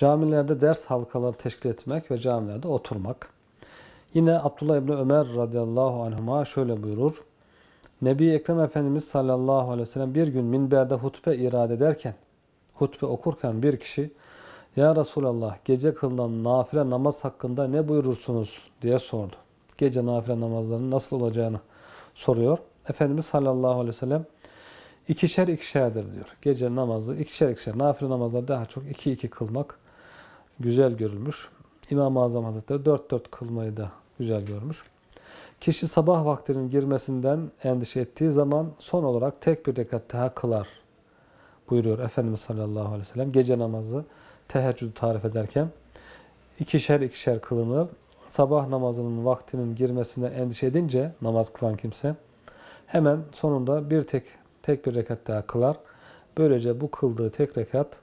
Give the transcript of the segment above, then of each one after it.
Camilerde ders halkaları teşkil etmek ve camilerde oturmak. Yine Abdullah İbni Ömer radıyallahu anhuma şöyle buyurur. Nebi Ekrem Efendimiz sallallahu aleyhi ve sellem bir gün minberde hutbe irade ederken, hutbe okurken bir kişi Ya Resulallah gece kılınan nafile namaz hakkında ne buyurursunuz diye sordu. Gece nafile namazlarının nasıl olacağını soruyor. Efendimiz sallallahu aleyhi ve sellem ikişer ikişerdir diyor. Gece namazı ikişer ikişer. Nafile namazları daha çok iki iki kılmak güzel görülmüş. İmam-ı Azam Hazretleri dört dört kılmayı da güzel görmüş. Kişi sabah vaktinin girmesinden endişe ettiği zaman son olarak tek bir rekat daha kılar buyuruyor Efendimiz sallallahu aleyhi ve sellem. Gece namazı teheccüdü tarif ederken ikişer ikişer kılınır. Sabah namazının vaktinin girmesine endişe edince namaz kılan kimse hemen sonunda bir tek tek bir rekat daha kılar. Böylece bu kıldığı tek rekat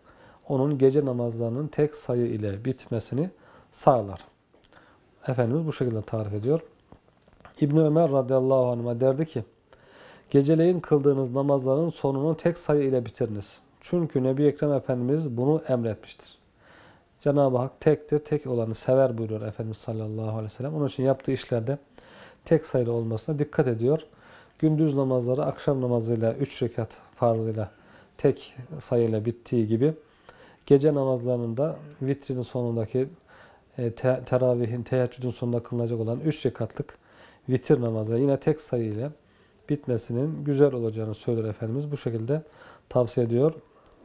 onun gece namazlarının tek sayı ile bitmesini sağlar. Efendimiz bu şekilde tarif ediyor. İbni Ömer radıyallahu anh'a derdi ki, Geceleyin kıldığınız namazların sonunu tek sayı ile bitiriniz. Çünkü Nebi Ekrem Efendimiz bunu emretmiştir. Cenab-ı Hak tektir, tek olanı sever buyuruyor Efendimiz sallallahu aleyhi ve sellem. Onun için yaptığı işlerde tek sayılı olmasına dikkat ediyor. Gündüz namazları akşam namazıyla, üç rekat farzıyla, tek sayıyla bittiği gibi Gece namazlarında vitrinin sonundaki e, te teravihin, teheccüdün sonunda kılınacak olan üç rekatlık vitir namazı yine tek sayı ile bitmesinin güzel olacağını söyler Efendimiz. Bu şekilde tavsiye ediyor.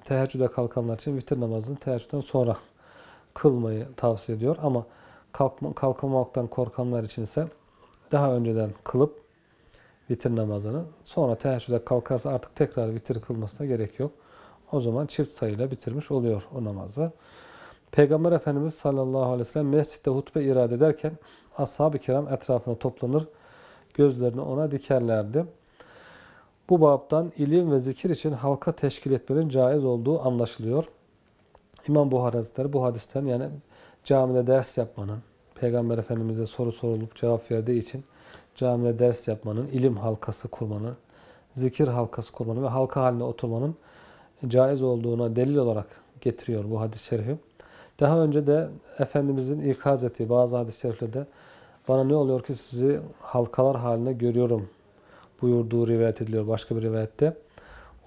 Teheccüde kalkanlar için vitir namazını teheccüden sonra kılmayı tavsiye ediyor. Ama kalkma, kalkamamaktan korkanlar için ise daha önceden kılıp vitir namazını sonra teheccüde kalkarsa artık tekrar vitir kılmasına gerek yok. O zaman çift sayıyla bitirmiş oluyor o namazı. Peygamber Efendimiz sallallahu aleyhi ve sellem mescitte hutbe irade ederken ashab-ı kiram etrafına toplanır, gözlerini ona dikerlerdi. Bu babdan ilim ve zikir için halka teşkil etmenin caiz olduğu anlaşılıyor. İmam Buhari Hazretleri bu hadisten yani camide ders yapmanın, Peygamber Efendimiz'e soru sorulup cevap verdiği için camide ders yapmanın, ilim halkası kurmanın, zikir halkası kurmanın ve halka haline oturmanın caiz olduğuna delil olarak getiriyor bu hadis-i şerifi. Daha önce de Efendimizin ikaz ettiği bazı hadis-i şeriflerde bana ne oluyor ki sizi halkalar haline görüyorum buyurduğu rivayet ediliyor başka bir rivayette.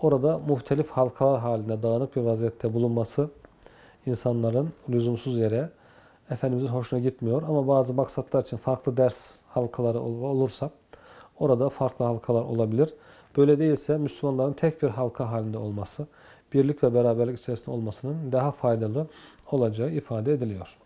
Orada muhtelif halkalar halinde dağınık bir vaziyette bulunması insanların lüzumsuz yere Efendimizin hoşuna gitmiyor. Ama bazı maksatlar için farklı ders halkaları olursa orada farklı halkalar olabilir. Böyle değilse Müslümanların tek bir halka halinde olması, birlik ve beraberlik içerisinde olmasının daha faydalı olacağı ifade ediliyor.